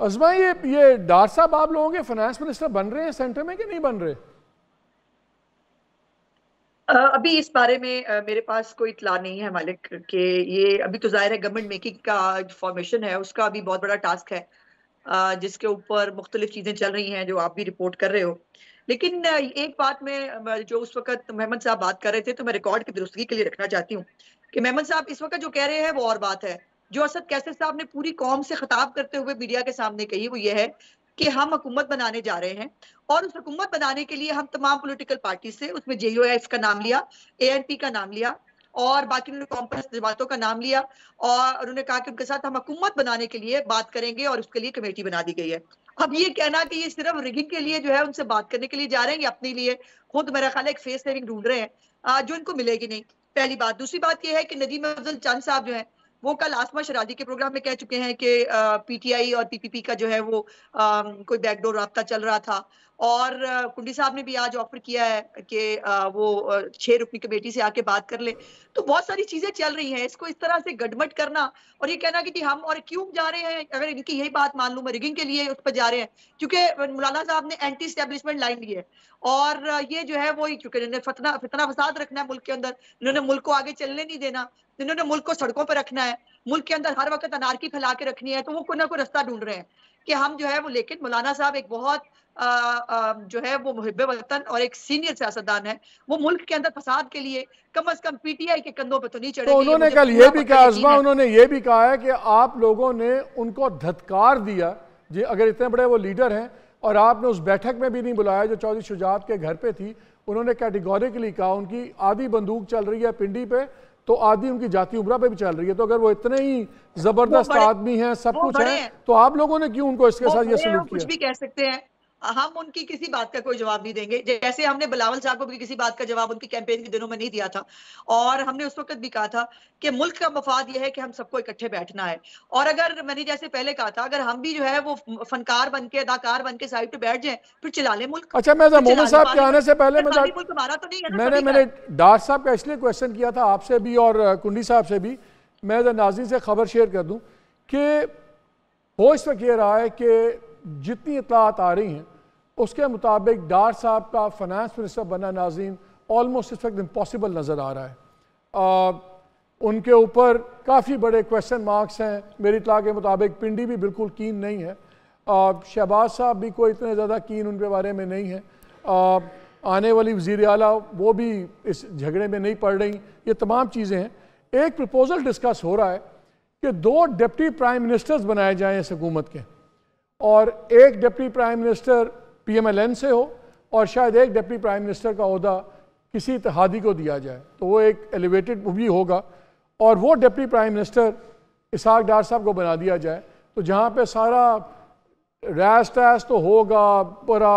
अजमा ये ये डार साहब आप लोगों के फाइनेंस मिनिस्टर बन रहे हैं सेंटर में कि नहीं बन रहे अभी इस बारे में मेरे पास कोई इतला नहीं है मालिक के ये अभी तो जाहिर है गवर्नमेंट मेकिंग का फॉर्मेशन है उसका अभी बहुत बड़ा टास्क है जिसके ऊपर मुख्तलिफ चीज़ें चल रही हैं जो आप भी रिपोर्ट कर रहे हो लेकिन एक बात में जो उस वक्त मेहमद साहब बात कर रहे थे तो मैं रिकॉर्ड की दुरुस्तगी के लिए रखना चाहती हूँ कि मेहमद साहब इस वक्त जो कह रहे हैं वो और बात है जो असद कैसे साहब ने पूरी कौम से खिताब करते हुए मीडिया के सामने कही वो ये है कि हम हुकूमत बनाने जा रहे हैं और उस हुकूमत बनाने के लिए हम तमाम पोलिटिकल पार्टी से उसमें जे का नाम लिया ए का नाम लिया और बाकी उन्होंने कॉम्प्रेस जमातों का नाम लिया और उन्होंने कहा कि उनके साथ हम हुकूमत बनाने के लिए बात करेंगे और उसके लिए कमेटी बना दी गई है अब ये कहना कि ये सिर्फ रिगिंग के लिए जो है उनसे बात करने के लिए जा रहे हैं अपने लिए खुद मेरा ख्याल एक फेस सेविंग ढूंढ रहे हैं जो इनको मिलेगी नहीं पहली बात दूसरी बात यह है कि नदीम अफजल चंद साहब जो है वो कल आसमा शराजी के प्रोग्राम में कह चुके हैं कि पीटीआई और पीपीपी का जो है वो आ, कोई बैकडोर रहा चल रहा था और कुंडी साहब ने भी आज ऑफर किया है कि वो छह रुकनी कमेटी से आके बात कर ले तो बहुत सारी चीजें चल रही हैं इसको इस तरह से गडमट करना और ये कहना कि जी हम और क्यों जा रहे हैं अगर इनकी यही बात मान लू मैं रिगिंग के लिए उस पर जा रहे हैं क्योंकि मौलाना साहब ने एंटी स्टेब्लिशमेंट लाइन ली है और ये जो है वो क्योंकि इन्होंने फतना फितना फसाद रखना है मुल्क के अंदर इन्होंने हाँ। मुल्क को आगे चलने नहीं देना इन्होंने मुल्क को सड़कों पर रखना है मुल्क के अंदर हर वक्त अनारकी फैला के रखनी है तो वो कोई ना कोई रास्ता ढूंढ रहे हैं कि हम जो है वो लेकिन मौलाना साहब एक बहुत आ, आ, जो है वो मुहब वतन और एक सीनियर सियासतदान है वो मुल्क के अंदर फसाद के लिए कम अज कम पीटीआई के कंधों पर तो नहीं चढ़े तो उन्होंने कल ये भी कहा आजमा उन्होंने ये भी कहा है कि आप लोगों ने उनको धत्कार दिया जी अगर इतने बड़े वो लीडर हैं और आपने उस बैठक में भी नहीं बुलाया जो चौधरी शुजात के घर पे थी उन्होंने कैटेगोरिकली कहा उनकी आधी बंदूक चल रही है पिंडी पे तो आधी उनकी जाति उम्र पे भी चल रही है तो अगर वो इतने ही जबरदस्त आदमी हैं सब कुछ है तो आप लोगों ने क्यों उनको इसके साथ ये सलूक किया कुछ भी कह सकते हैं हम उनकी किसी बात का कोई जवाब नहीं देंगे जैसे हमने बिलावल साहब को भी किसी बात का जवाब उनकी कैंपेन के दिनों में नहीं दिया था और हमने उस वक्त भी कहा था कि मुल्क का मफाद यह है कि हम सबको इकट्ठे बैठना है और अगर मैंने जैसे पहले कहा था अगर हम भी जो है वो फनकार बन के अदाकार बन के साइड पे बैठ जाए फिर चला ले मुल्क अच्छा मैं मोहम्मद साहब के आने से पहले मुल्क हमारा तो नहीं है मैंने मैंने डार साहब का इसलिए क्वेश्चन किया था आपसे भी और कुंडी साहब से भी मैं नाजी से खबर शेयर कर दूँ कि इस वक्त ये रहा है कि जितनी इतलात आ रही हैं उसके मुताबिक डार साहब का फाइनेंस मिनिस्टर बना नाजीन ऑलमोस्ट इस वक्त इम्पॉसिबल नज़र आ रहा है आ, उनके ऊपर काफ़ी बड़े क्वेश्चन मार्क्स हैं मेरी इतला के मुताबिक पिंडी भी बिल्कुल कीन नहीं है शहबाज साहब भी कोई इतने ज़्यादा कीन उनके बारे में नहीं है आ, आने वाली वजीर अला वो भी इस झगड़े में नहीं पड़ रही ये तमाम चीज़ें हैं एक प्रपोज़ल डिस्कस हो रहा है कि दो डिप्टी प्राइम मिनिस्टर्स बनाए जाएँ इस हुकूमत के और एक डिप्टी प्राइम मिनिस्टर पीएमएलएन से हो और शायद एक डिप्टी प्राइम मिनिस्टर का अहदा किसी इतिहादी को दिया जाए तो वो एक एलिवेटेड भी होगा और वो deputy prime minister Ishaq Dar साहब को बना दिया जाए तो जहाँ पे सारा रैस टैस तो होगा पूरा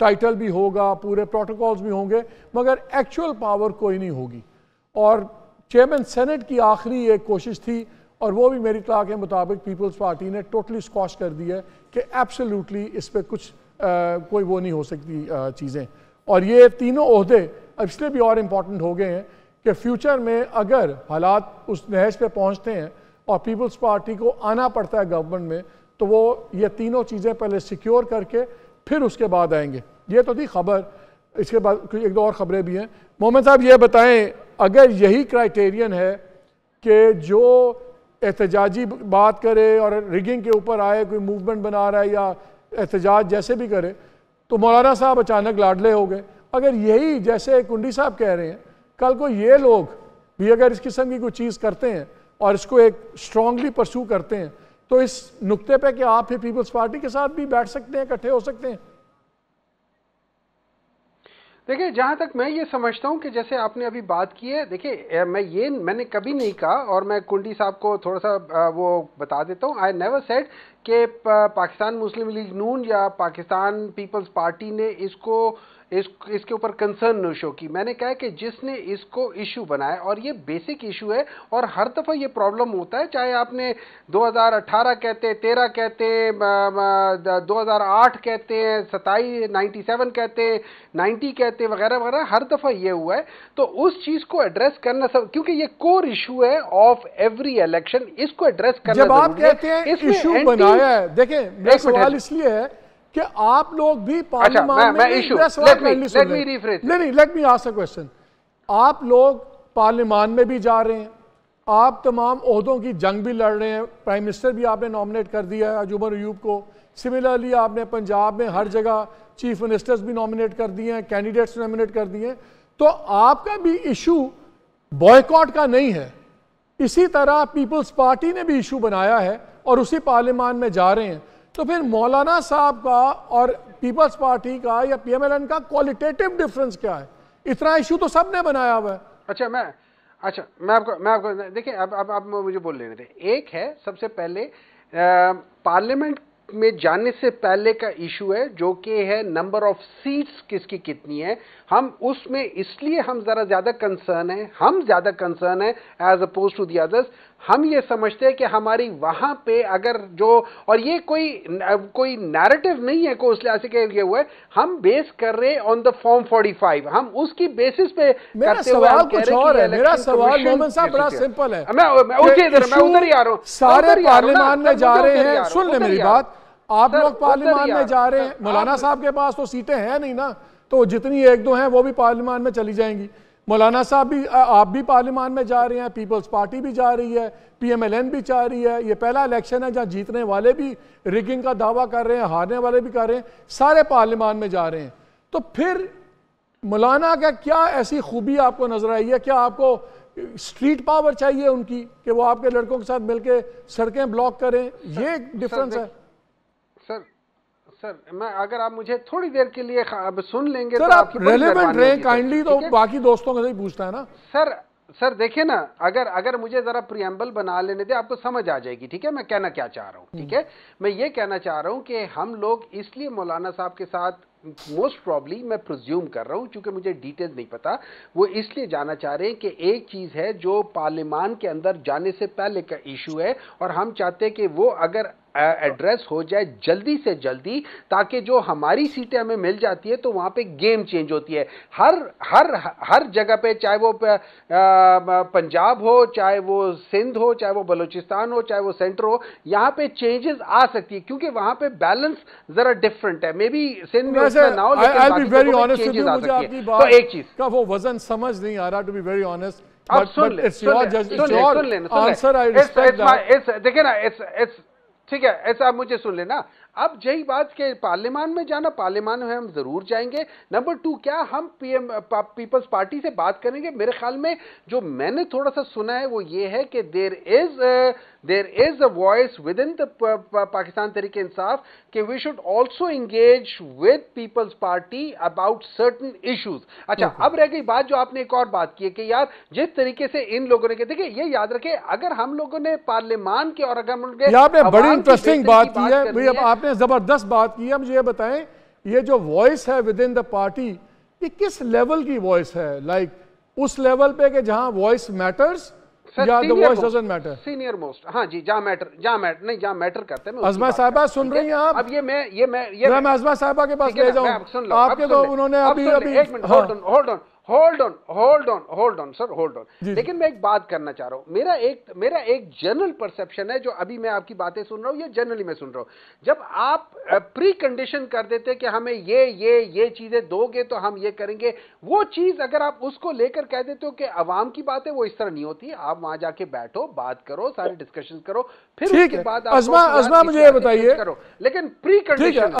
टाइटल भी होगा पूरे प्रोटोकॉल्स भी होंगे मगर एक्चुअल पावर कोई नहीं होगी और चेयरमैन सेनेट की आखिरी एक कोशिश थी और वो भी मेरी तला के मुताबिक पीपल्स पार्टी ने टोटली स्कॉश कर दी है कि एब्सोल्युटली इस पर कुछ कोई वो नहीं हो सकती चीज़ें और ये तीनों अहदे अब इसलिए भी और इम्पॉर्टेंट हो गए हैं कि फ्यूचर में अगर हालात उस नहज पे पहुंचते हैं और पीपल्स पार्टी को आना पड़ता है गवर्नमेंट में तो वो ये तीनों चीज़ें पहले सिक्योर करके फिर उसके बाद आएंगे ये तो थी खबर इसके बाद कुछ एक दो और ख़बरें भी हैं मोहम्मद साहब ये बताएं अगर यही क्राइटेरियन है कि जो एहतजाजी बात करे और रिगिंग के ऊपर आए कोई मूवमेंट बना रहा है या एहतजाज जैसे भी करे तो मौलाना साहब अचानक लाडले हो गए अगर यही जैसे कुंडी साहब कह रहे हैं कल को ये लोग भी अगर इस किस्म की कोई चीज़ करते हैं और इसको एक स्ट्रांगली परसू करते हैं तो इस नुक्ते पे कि आप फिर पीपल्स पार्टी के साथ भी बैठ सकते हैं इकट्ठे हो सकते हैं देखिए जहां तक मैं ये समझता हूँ कि जैसे आपने अभी बात की है देखिए मैं ये मैंने कभी नहीं कहा और मैं कुंडी साहब को थोड़ा सा वो बता देता हूँ आई नेवर सेड कि पाकिस्तान मुस्लिम लीग नून या पाकिस्तान पीपल्स पार्टी ने इसको इस इसके ऊपर कंसर्न शो की मैंने कहा कि जिसने इसको इशू बनाया और ये बेसिक इशू है और हर दफ़ा ये प्रॉब्लम होता है चाहे आपने 2018 कहते तेरह कहते 2008 कहते हैं सताई 97 कहते 90 कहते वगैरह वगैरह हर दफ़ा ये हुआ है तो उस चीज़ को एड्रेस करना सब क्योंकि ये कोर इशू है ऑफ एवरी इलेक्शन इसको एड्रेस करना जब आप कहते हैं इशू बनाया है देखें मेरा सवाल इसलिए है कि आप लोग भी अच्छा, पार्लियामान में मेरा सवाल नहीं नहीं let me ask a question आप लोग पार्लियामान में भी जा रहे हैं आप तमाम अहदों की जंग भी लड़ रहे हैं प्राइम मिनिस्टर भी आपने नॉमिनेट कर दिया है अजूबर अयूब को सिमिलरली आपने पंजाब में हर जगह चीफ मिनिस्टर्स भी नॉमिनेट कर दिए हैं कैंडिडेट्स नॉमिनेट कर दिए हैं तो आपका भी इशू बॉयकॉट का नहीं है इसी तरह पीपल्स पार्टी ने भी इशू बनाया है और उसी पार्लियामान में जा रहे हैं तो फिर मौलाना साहब का और पीपल्स पार्टी का या पी का क्वालिटेटिव डिफरेंस क्या है इतना इशू तो सब ने बनाया हुआ है अच्छा मैं अच्छा मैं आपको मैं आपको देखिए अब अब आप मुझे बोल लेने थे एक है सबसे पहले पार्लियामेंट में जाने से पहले का इशू है जो कि है नंबर ऑफ सीट्स किसकी कितनी है हम उसमें इसलिए हम ज़रा ज़्यादा कंसर्न है हम ज़्यादा कंसर्न है as opposed to the others हम ये समझते हैं कि हमारी वहां पे अगर जो और ये कोई कोई नैरेटिव नहीं है को उस लिहाज से ये हुआ है हम बेस कर रहे हैं ऑन द फॉर्म 45 हम उसकी बेसिस पे मेरा करते सवाल कुछ और है मेरा सवाल मोहम्मद साहब बड़ा सिंपल है मैं मैं उधर ही आ रहा हूं सारे पार्लियामेंट में जा रहे हैं सुन ले मेरी बात आप लोग पार्लियामान में जा रहे हैं मौलाना साहब के पास तो सीटें हैं नहीं ना तो जितनी एक दो हैं वो भी पार्लियामान में चली जाएंगी मौलाना साहब भी आप भी पार्लियामान में जा रहे हैं पीपल्स पार्टी भी जा रही है पीएमएलएन भी जा रही है ये पहला इलेक्शन है जहाँ जीतने वाले भी रिगिंग का दावा कर रहे हैं हारने वाले भी कर रहे हैं सारे पार्लियामान में जा रहे हैं तो फिर मौलाना का क्या ऐसी खूबी आपको नज़र आई है क्या आपको स्ट्रीट पावर चाहिए उनकी कि वो आपके लड़कों के साथ मिलकर सड़कें ब्लॉक करें ये डिफरेंस है सर मैं अगर आप मुझे थोड़ी देर के लिए अब सुन लेंगे तो सर तो आप रेलिवेंट रहे काइंडली तो बाकी दोस्तों का भी है ना सर सर देखिए ना अगर अगर मुझे जरा प्रियम्बल बना लेने दे आपको समझ आ जाएगी ठीक है मैं कहना क्या चाह रहा हूँ ठीक है हम्म। मैं ये कहना चाह रहा हूँ कि हम लोग इसलिए मौलाना साहब के साथ मोस्ट प्रॉब्ली मैं प्रज्यूम कर रहा हूँ क्योंकि मुझे डिटेल्स नहीं पता वो इसलिए जाना चाह रहे हैं कि एक चीज़ है जो पार्लियामान के अंदर जाने से पहले का इशू है और हम चाहते हैं कि वो अगर एड्रेस हो जाए जल्दी से जल्दी ताकि जो हमारी सीटें हमें मिल जाती है तो वहाँ पे गेम चेंज होती है हर हर हर जगह पे चाहे वो पंजाब हो चाहे वो सिंध हो चाहे वो बलूचिस्तान हो चाहे वो सेंटर हो यहाँ पे चेंजेस आ सकती है क्योंकि वहाँ पे बैलेंस ज़रा डिफरेंट है मे बी सिंध में वैसे आई बी वेरी ऑनेस्ट मुझे आपकी तो बात का वो वजन समझ नहीं आ रहा टू बी वेरी ऑनेस्ट देखिए ना ठीक है ऐसा आप मुझे सुन लेना अब यही बात के पार्लियामान में जाना पार्लियामान में हम जरूर जाएंगे नंबर टू क्या हम पीएम पीपल्स पार्टी से बात करेंगे मेरे ख्याल में जो मैंने थोड़ा सा सुना है वो ये है कि there is there is a voice within the Pakistan Tehreek-e Insaf कि we should also engage with Peoples Party about certain issues अच्छा अब रह गई बात जो आपने एक और बात की है कि यार जिस तरीके से इन लोगों ने कहा देखिए ये याद रखे अगर हम लोगों ने पार्लियामान के और अगर आपने बड़ी इंटरेस्टिंग बात की है आपने आपने ज़बरदस्त बात की है मुझे ये बताएं ये जो वॉइस है विद इन द पार्टी ये किस लेवल की वॉइस है लाइक like, उस लेवल पे कि जहां वॉइस मैटर्स या मैटर सीनियर मोस्ट हाँ जी मैटर नहीं आपके तो उन्होंने hold on hold on hold on sir hold on लेकिन मैं एक बात करना चाह रहा हूँ मेरा एक मेरा एक जनरल परसेप्शन है जो अभी मैं आपकी बातें सुन रहा हूँ या जनरली मैं सुन रहा हूँ जब आप प्री कंडीशन कर देते कि हमें ये ये ये चीज़ें दोगे तो हम ये करेंगे वो चीज़ अगर आप उसको लेकर कह देते हो कि अवाम की बात है वो इस तरह नहीं होती आप वहां जाके बैठो बात करो सारे डिस्कशन करो फिर उसके बाद मुझे बताइए लेकिन प्री कंडीशन